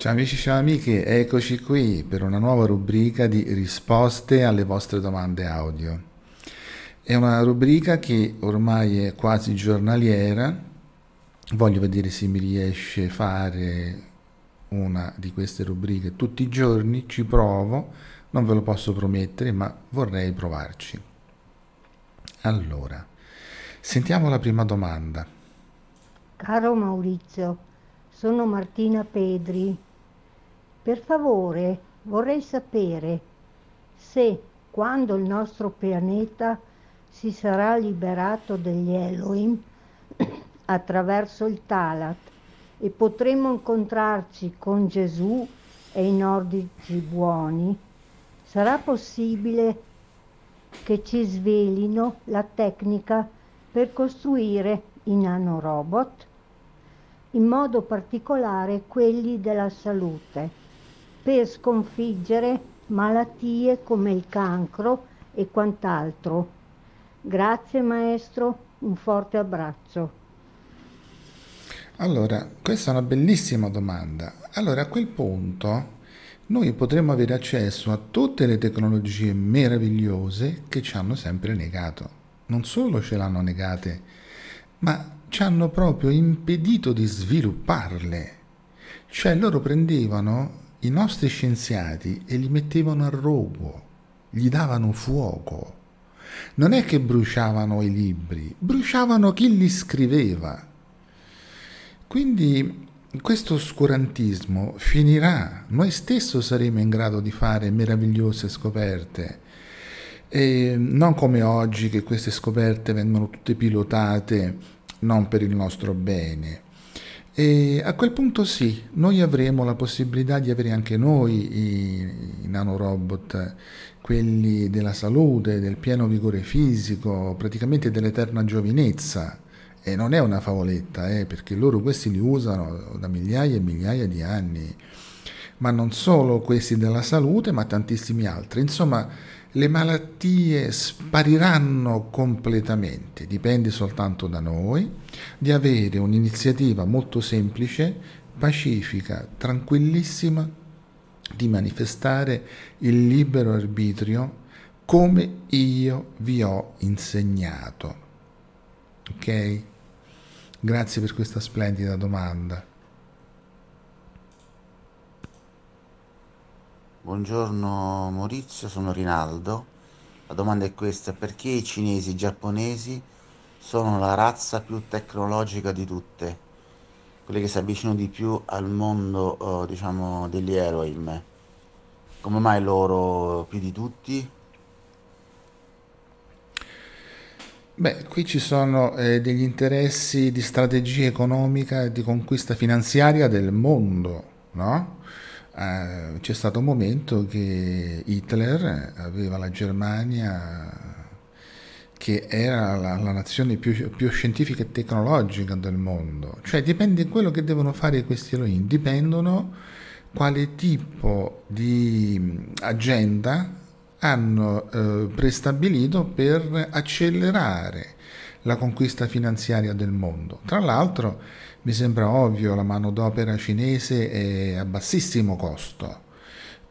Ciao amici, ciao amiche, eccoci qui per una nuova rubrica di risposte alle vostre domande audio. È una rubrica che ormai è quasi giornaliera, voglio vedere se mi riesce a fare una di queste rubriche tutti i giorni, ci provo, non ve lo posso promettere, ma vorrei provarci. Allora, sentiamo la prima domanda. Caro Maurizio, sono Martina Pedri per favore, vorrei sapere se, quando il nostro pianeta si sarà liberato degli Elohim attraverso il Talat e potremo incontrarci con Gesù e i nordici buoni, sarà possibile che ci svelino la tecnica per costruire i nanorobot, in modo particolare quelli della salute per sconfiggere malattie come il cancro e quant'altro. Grazie maestro, un forte abbraccio. Allora, questa è una bellissima domanda. Allora, a quel punto noi potremmo avere accesso a tutte le tecnologie meravigliose che ci hanno sempre negato. Non solo ce l'hanno negate, ma ci hanno proprio impedito di svilupparle. Cioè loro prendevano i nostri scienziati e li mettevano a rogo, gli davano fuoco. Non è che bruciavano i libri, bruciavano chi li scriveva. Quindi questo oscurantismo finirà, noi stessi saremo in grado di fare meravigliose scoperte. E non come oggi che queste scoperte vengono tutte pilotate non per il nostro bene, e a quel punto sì, noi avremo la possibilità di avere anche noi i, i nanorobot, quelli della salute, del pieno vigore fisico, praticamente dell'eterna giovinezza. E non è una favoletta, eh, perché loro questi li usano da migliaia e migliaia di anni. Ma non solo questi della salute, ma tantissimi altri. Insomma, le malattie spariranno completamente, dipende soltanto da noi, di avere un'iniziativa molto semplice, pacifica, tranquillissima, di manifestare il libero arbitrio come io vi ho insegnato. Ok? Grazie per questa splendida domanda. Buongiorno Maurizio, sono Rinaldo. La domanda è questa, perché i cinesi e i giapponesi sono la razza più tecnologica di tutte? Quelli che si avvicinano di più al mondo, eh, diciamo, degli eroin. Come mai loro più di tutti? Beh, qui ci sono eh, degli interessi di strategia economica e di conquista finanziaria del mondo, no? eh, c'è stato un momento che Hitler aveva la Germania che era la, la nazione più, più, scientifica e tecnologica del mondo. Cioè dipende quello che devono fare questi eroini, dipendono quale tipo di mm, agenda hanno eh, prestabilito per accelerare la conquista finanziaria del mondo. Tra l'altro mi sembra ovvio, la manodopera cinese è a bassissimo costo,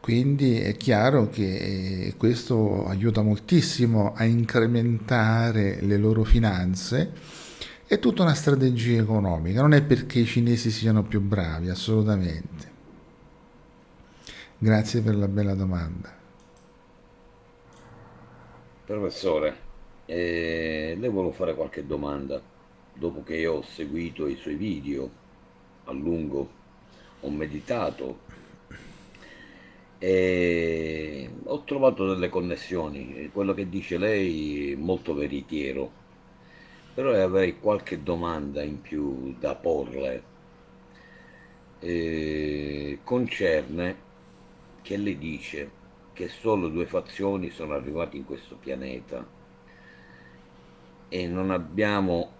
quindi è chiaro che eh, questo aiuta moltissimo a incrementare le loro finanze. È tutta una strategia economica, non è perché i cinesi siano più bravi, assolutamente. Grazie per la bella domanda. Professore, eh, le volevo fare qualche domanda dopo che ho seguito i suoi video a lungo, ho meditato e ho trovato delle connessioni. Quello che dice lei è molto veritiero, però avrei qualche domanda in più da porle. E concerne che lei dice che solo due fazioni sono arrivate in questo pianeta e non abbiamo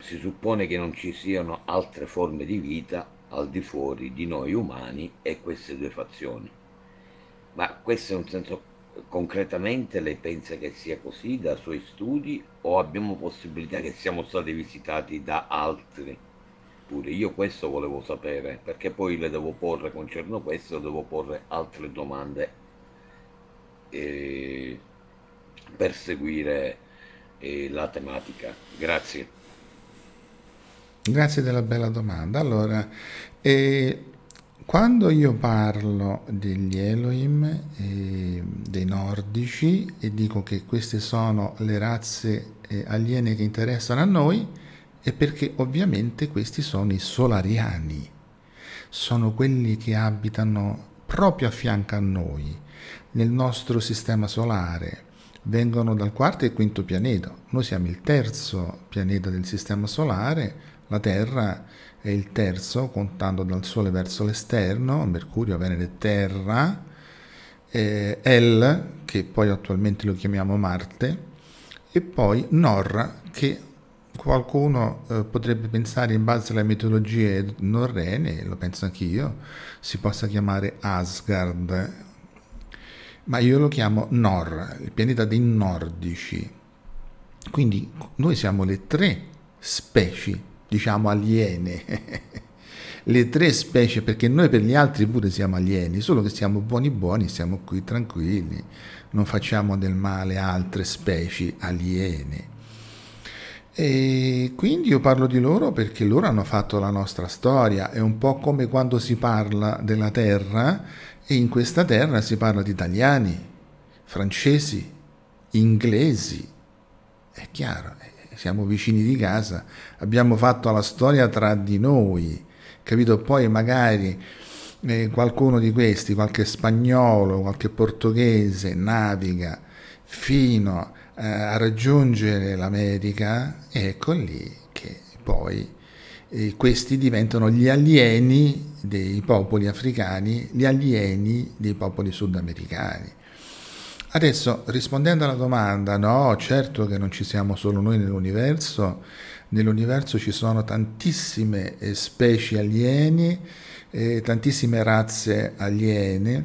si suppone che non ci siano altre forme di vita al di fuori di noi umani e queste due fazioni. Ma questo è un senso concretamente lei pensa che sia così da suoi studi o abbiamo possibilità che siamo stati visitati da altri? Pure io questo volevo sapere perché poi le devo porre concerno questo, devo porre altre domande eh, per seguire la tematica. Grazie. Grazie della bella domanda. Allora, eh, quando io parlo degli Elohim, eh, dei nordici, e dico che queste sono le razze eh, aliene che interessano a noi, è perché ovviamente questi sono i solariani, sono quelli che abitano proprio a fianco a noi, nel nostro sistema solare, vengono dal quarto e quinto pianeta. Noi siamo il terzo pianeta del sistema solare, la Terra è il terzo, contando dal Sole verso l'esterno, Mercurio, Venere, Terra, eh, El, che poi attualmente lo chiamiamo Marte, e poi Nor, che qualcuno eh, potrebbe pensare in base alle mitologie norrene, lo penso anch'io, si possa chiamare Asgard, ma io lo chiamo Nor, il pianeta dei nordici. Quindi noi siamo le tre specie diciamo aliene. Le tre specie, perché noi per gli altri pure siamo alieni, solo che siamo buoni buoni, siamo qui tranquilli, non facciamo del male a altre specie aliene. E quindi io parlo di loro perché loro hanno fatto la nostra storia, è un po' come quando si parla della terra e in questa terra si parla di italiani, francesi, inglesi, è chiaro, siamo vicini di casa, abbiamo fatto la storia tra di noi, capito? Poi magari eh, qualcuno di questi, qualche spagnolo, qualche portoghese, naviga fino eh, a raggiungere l'America, ecco lì che poi eh, questi diventano gli alieni dei popoli africani, gli alieni dei popoli sudamericani Adesso, rispondendo alla domanda, no, certo che non ci siamo solo noi nell'universo, nell'universo ci sono tantissime eh, specie alieni, eh, tantissime razze aliene,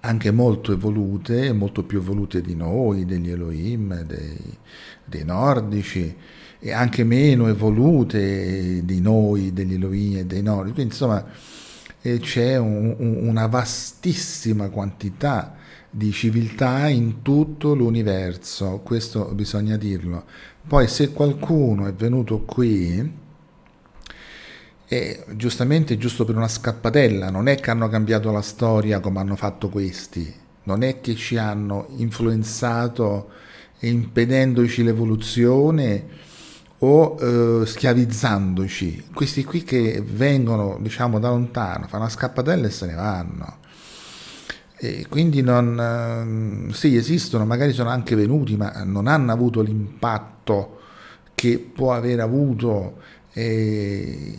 anche molto evolute, molto più evolute di noi, degli Elohim, dei, dei nordici, e anche meno evolute eh, di noi, degli Elohim e dei nordici. Quindi, insomma, eh, c'è un, una vastissima quantità di civiltà in tutto l'universo, questo bisogna dirlo. Poi se qualcuno è venuto qui, e giustamente giusto per una scappatella, non è che hanno cambiato la storia come hanno fatto questi, non è che ci hanno influenzato impedendoci l'evoluzione o eh, schiavizzandoci. Questi qui che vengono diciamo da lontano, fanno una scappatella e se ne vanno. E quindi non, ehm, sì, esistono, magari sono anche venuti, ma non hanno avuto l'impatto che può aver avuto eh,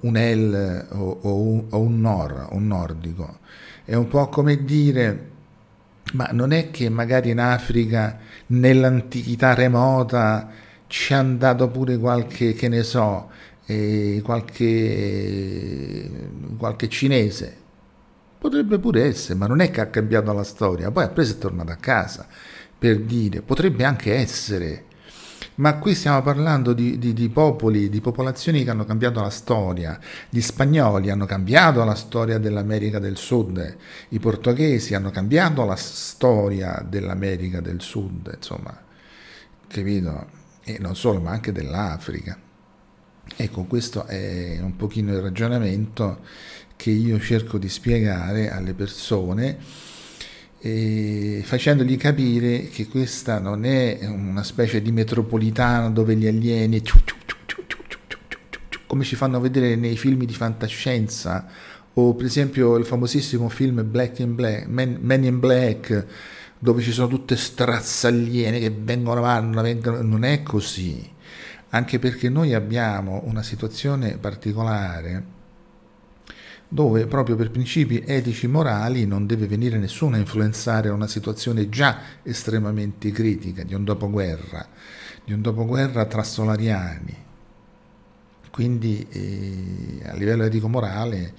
un El o, o, un, o un, nor, un nordico. È un po' come dire, ma non è che magari in Africa, nell'antichità remota, ci hanno dato pure qualche, che ne so, eh, qualche, qualche cinese. Potrebbe pure essere, ma non è che ha cambiato la storia. Poi ha preso e tornato a casa, per dire, potrebbe anche essere. Ma qui stiamo parlando di, di, di, popoli, di popolazioni che hanno cambiato la storia. Gli spagnoli hanno cambiato la storia dell'America del Sud, i portoghesi hanno cambiato la storia dell'America del Sud, insomma, capito? e non solo, ma anche dell'Africa. Ecco, questo è un pochino il ragionamento che io cerco di spiegare alle persone facendogli capire che questa non è una specie di metropolitana dove gli alieni ciu ciu come ci fanno vedere nei film di fantascienza o per esempio il famosissimo film Black in Black, Men, Men in Black dove ci sono tutte strazzaliene che vengono, vanno, vengono, non è così, anche perché noi abbiamo una situazione particolare dove proprio per principi etici morali non deve venire nessuno a influenzare una situazione già estremamente critica di un dopoguerra, di un dopoguerra tra solariani. Quindi eh, a livello etico-morale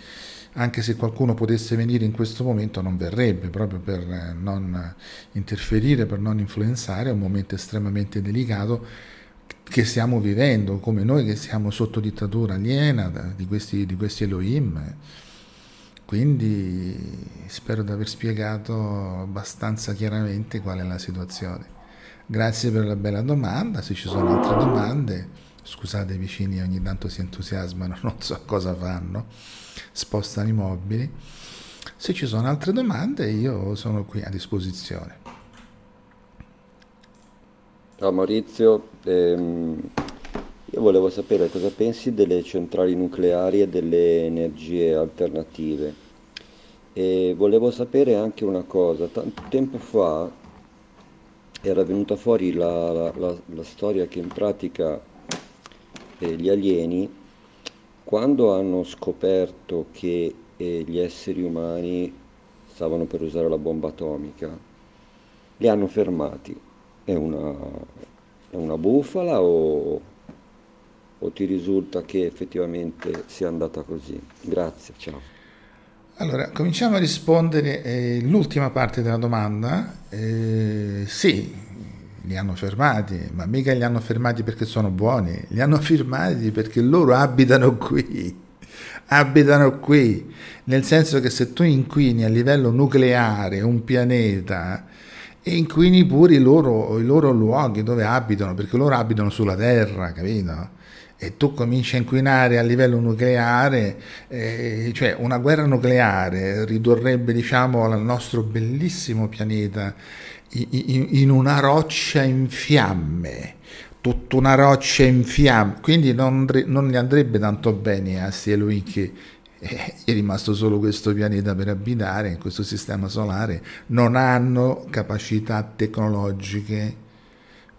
anche se qualcuno potesse venire in questo momento non verrebbe, proprio per eh, non interferire, per non influenzare, è un momento estremamente delicato che stiamo vivendo, come noi che siamo sotto dittatura aliena di questi, di questi Elohim. Quindi spero di aver spiegato abbastanza chiaramente qual è la situazione. Grazie per la bella domanda, se ci sono altre domande, scusate i vicini ogni tanto si entusiasmano, non so cosa fanno spostano i mobili. Se ci sono altre domande io sono qui a disposizione. Ciao Maurizio, ehm, io volevo sapere cosa pensi delle centrali nucleari e delle energie alternative. E volevo sapere anche una cosa, tanto tempo fa era venuta fuori la, la, la, la storia che in pratica eh, gli alieni quando hanno scoperto che eh, gli esseri umani stavano per usare la bomba atomica, li hanno fermati. È una, è una bufala o, o ti risulta che effettivamente sia andata così? Grazie, ciao. Allora, cominciamo a rispondere all'ultima eh, parte della domanda. Eh, sì, li hanno fermati, ma mica li hanno fermati perché sono buoni, li hanno fermati perché loro abitano qui abitano qui, nel senso che se tu inquini a livello nucleare un pianeta, inquini pure i loro, i loro, luoghi dove abitano, perché loro abitano sulla Terra, capito? E tu cominci a inquinare a livello nucleare, eh, cioè una guerra nucleare ridurrebbe diciamo al nostro bellissimo pianeta in una roccia in fiamme, tutta una roccia in fiamme, quindi non, non gli andrebbe tanto bene a Sieluin che eh, è rimasto solo questo pianeta per abitare in questo sistema solare, non hanno capacità tecnologiche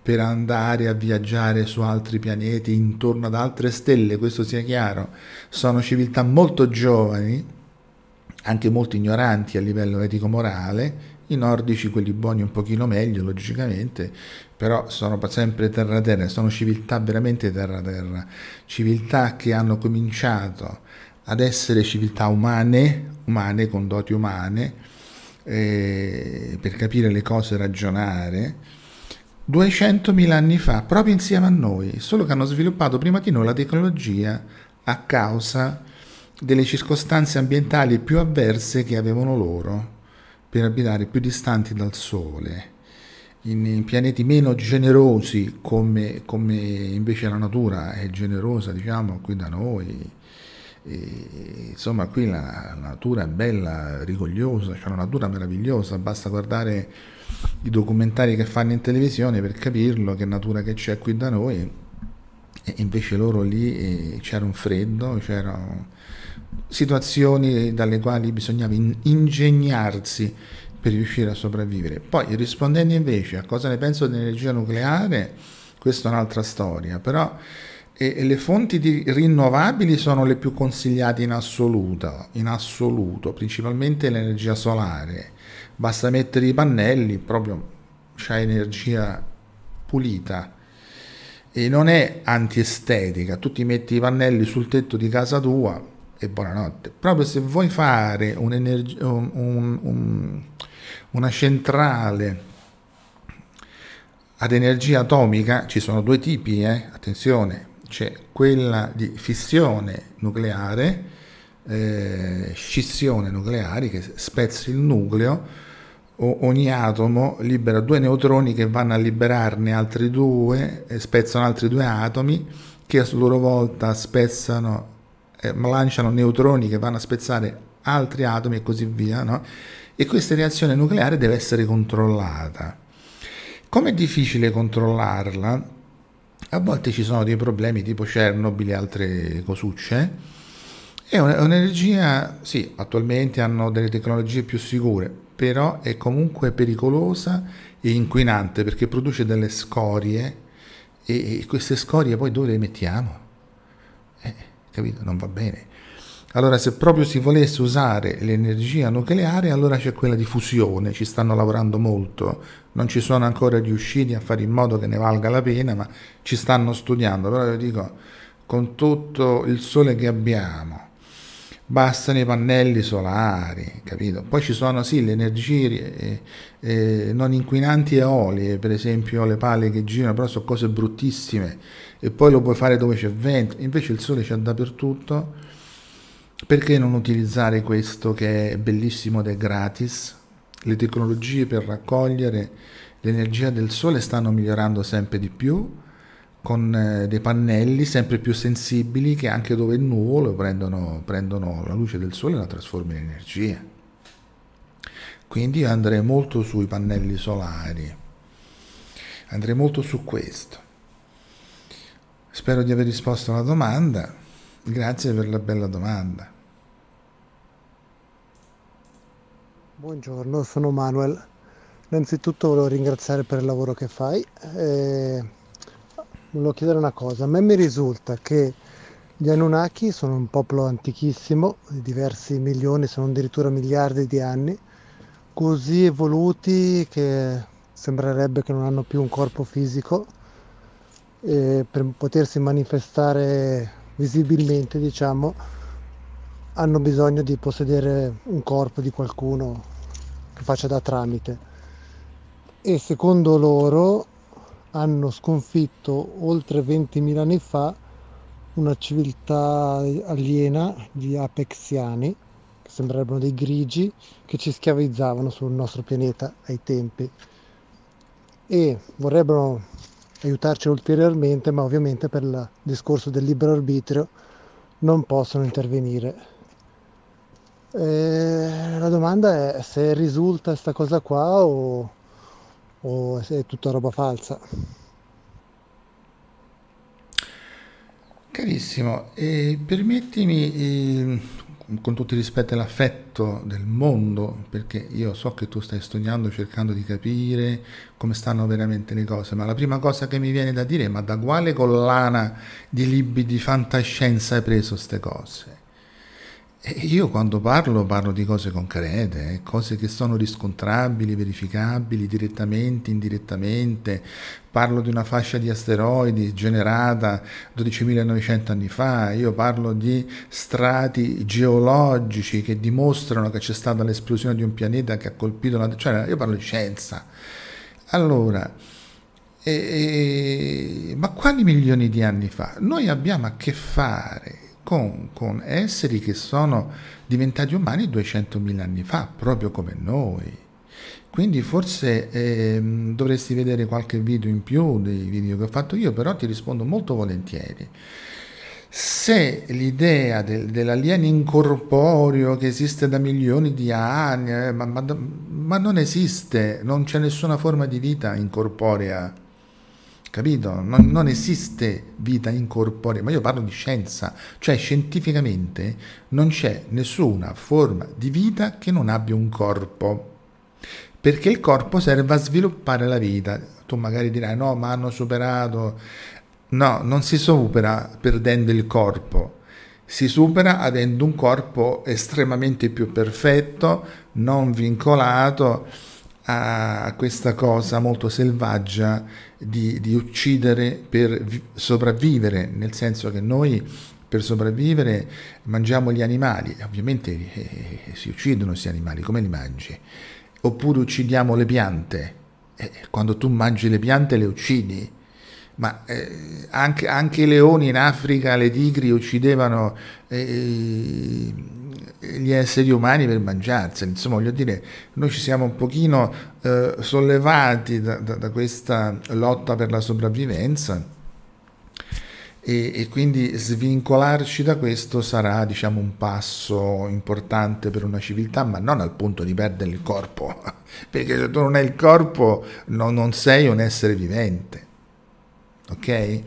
per andare a viaggiare su altri pianeti, intorno ad altre stelle, questo sia chiaro, sono civiltà molto giovani, anche molto ignoranti a livello etico-morale, i nordici, quelli buoni un pochino meglio logicamente, però sono sempre terra terra, sono civiltà veramente terra terra, civiltà che hanno cominciato ad essere civiltà umane, umane con doti umane, eh, per capire le cose, ragionare, 200.000 anni fa, proprio insieme a noi, solo che hanno sviluppato prima di noi la tecnologia a causa delle circostanze ambientali più avverse che avevano loro per abitare più distanti dal Sole, in pianeti meno generosi come, come invece la natura è generosa, diciamo, qui da noi. E, insomma, qui la, la, natura è bella, rigogliosa, c'è cioè una natura meravigliosa, basta guardare i documentari che fanno in televisione per capirlo che natura che c'è qui da noi. E invece loro lì eh, c'era un freddo, c'era situazioni dalle quali bisognava ingegnarsi per riuscire a sopravvivere. Poi rispondendo invece a cosa ne penso dell'energia nucleare, questa è un'altra storia, però e le fonti rinnovabili sono le più consigliate in assoluto, in assoluto, principalmente l'energia solare. Basta mettere i pannelli, proprio c'è energia pulita e non è antiestetica. Tu ti metti i pannelli sul tetto di casa tua, e buonanotte. Proprio se vuoi fare un, un, un, una centrale ad energia atomica, ci sono due tipi, eh? attenzione, c'è quella di fissione nucleare, eh, scissione nucleare che spezza il nucleo, ogni atomo libera due neutroni che vanno a liberarne altri due, spezzano altri due atomi che a loro volta spezzano eh, lanciano neutroni che vanno a spezzare altri atomi e così via, no? e questa reazione nucleare deve essere controllata. Com'è difficile controllarla? A volte ci sono dei problemi tipo Chernobyl e altre cosucce. È un'energia, sì, attualmente hanno delle tecnologie più sicure, però è comunque pericolosa e inquinante perché produce delle scorie e, queste scorie poi dove le mettiamo? Eh capito? Non va bene. Allora se proprio si volesse usare l'energia nucleare, allora c'è quella di fusione, ci stanno lavorando molto, non ci sono ancora riusciti a fare in modo che ne valga la pena, ma ci stanno studiando, però io dico, con tutto il sole che abbiamo, bastano i pannelli solari, capito? Poi ci sono sì le energie eh, eh, non inquinanti eolie, eh, per esempio le pale che girano, però sono cose bruttissime e poi lo puoi fare dove c'è vento, invece il sole c'è dappertutto, perché non utilizzare questo che è bellissimo ed è gratis? Le tecnologie per raccogliere l'energia del sole stanno migliorando sempre di più con eh, dei pannelli sempre più sensibili che anche dove è nuvolo prendono, prendono la luce del sole e la trasformano in energia. Quindi andrei molto sui pannelli solari, andrei molto su questo. Spero di aver risposto alla domanda, grazie per la bella domanda. Buongiorno, sono Manuel. Innanzitutto volevo ringraziare per il lavoro che fai. Eh volevo chiedere una cosa. A me mi risulta che gli Anunnaki sono un popolo antichissimo, di diversi milioni, se non addirittura miliardi di anni, così evoluti che sembrerebbe che non hanno più un corpo fisico e per potersi manifestare visibilmente, diciamo, hanno bisogno di possedere un corpo di qualcuno che faccia da tramite. E secondo loro hanno sconfitto oltre 20.000 anni fa una civiltà aliena di apexiani, che sembrerebbero dei grigi, che ci schiavizzavano sul nostro pianeta ai tempi e vorrebbero aiutarci ulteriormente, ma ovviamente per il discorso del libero arbitrio non possono intervenire. E eh, la domanda è se risulta questa cosa qua o o se è tutta roba falsa. Carissimo, eh, permettimi, eh, con tutto il rispetto e l'affetto del mondo, perché io so che tu stai studiando, cercando di capire come stanno veramente le cose, ma la prima cosa che mi viene da dire è ma da quale collana di libri di fantascienza hai preso queste cose? E io quando parlo parlo di cose concrete, eh, cose che sono riscontrabili, verificabili direttamente, indirettamente. Parlo di una fascia di asteroidi generata 12.900 anni fa, io parlo di strati geologici che dimostrano che c'è stata l'esplosione di un pianeta che ha colpito la... cioè io parlo di scienza. Allora, eh, ma quali milioni di anni fa? Noi abbiamo a che fare con, con esseri che sono diventati umani 200.000 anni fa, proprio come noi. Quindi forse eh, dovresti vedere qualche video in più dei video che ho fatto io, però ti rispondo molto volentieri. Se l'idea del, dell'alieno incorporeo che esiste da milioni di anni, eh, ma, ma, ma non esiste, non c'è nessuna forma di vita incorporea Capito? Non, non, esiste vita incorporea, ma io parlo di scienza, cioè scientificamente non c'è nessuna forma di vita che non abbia un corpo, perché il corpo serve a sviluppare la vita. Tu magari dirai no, ma hanno superato... No, non si supera perdendo il corpo, si supera avendo un corpo estremamente più perfetto, non vincolato a questa cosa molto selvaggia di, di uccidere per sopravvivere, nel senso che noi per sopravvivere mangiamo gli animali, ovviamente eh, eh, si uccidono questi animali, come li mangi? Oppure uccidiamo le piante, eh, quando tu mangi le piante le uccidi, ma eh, anche, anche, i leoni in Africa, le tigri uccidevano eh, eh, gli esseri umani per mangiarseli, insomma voglio dire, noi ci siamo un pochino eh, sollevati da, da, da, questa lotta per la sopravvivenza e, e, quindi svincolarci da questo sarà diciamo un passo importante per una civiltà, ma non al punto di perdere il corpo, perché se tu non hai il corpo no, non sei un essere vivente ok?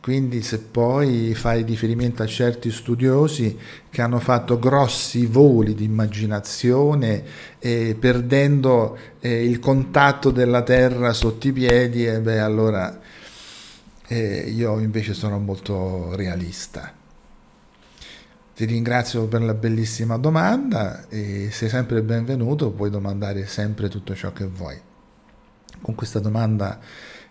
Quindi se poi fai riferimento a certi studiosi che hanno fatto grossi voli di immaginazione eh, perdendo eh, il contatto della terra sotto i piedi, eh, beh, allora eh, io invece sono molto realista. Ti ringrazio per la bellissima domanda e sei sempre benvenuto, puoi domandare sempre tutto ciò che vuoi. Con questa domanda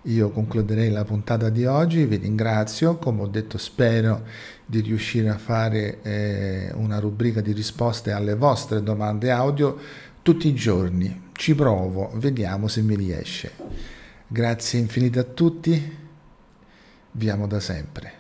io concluderei la puntata di oggi, vi ringrazio, come ho detto spero di riuscire a fare eh, una rubrica di risposte alle vostre domande audio tutti i giorni. Ci provo, vediamo se mi riesce. Grazie infinite a tutti, vi amo da sempre.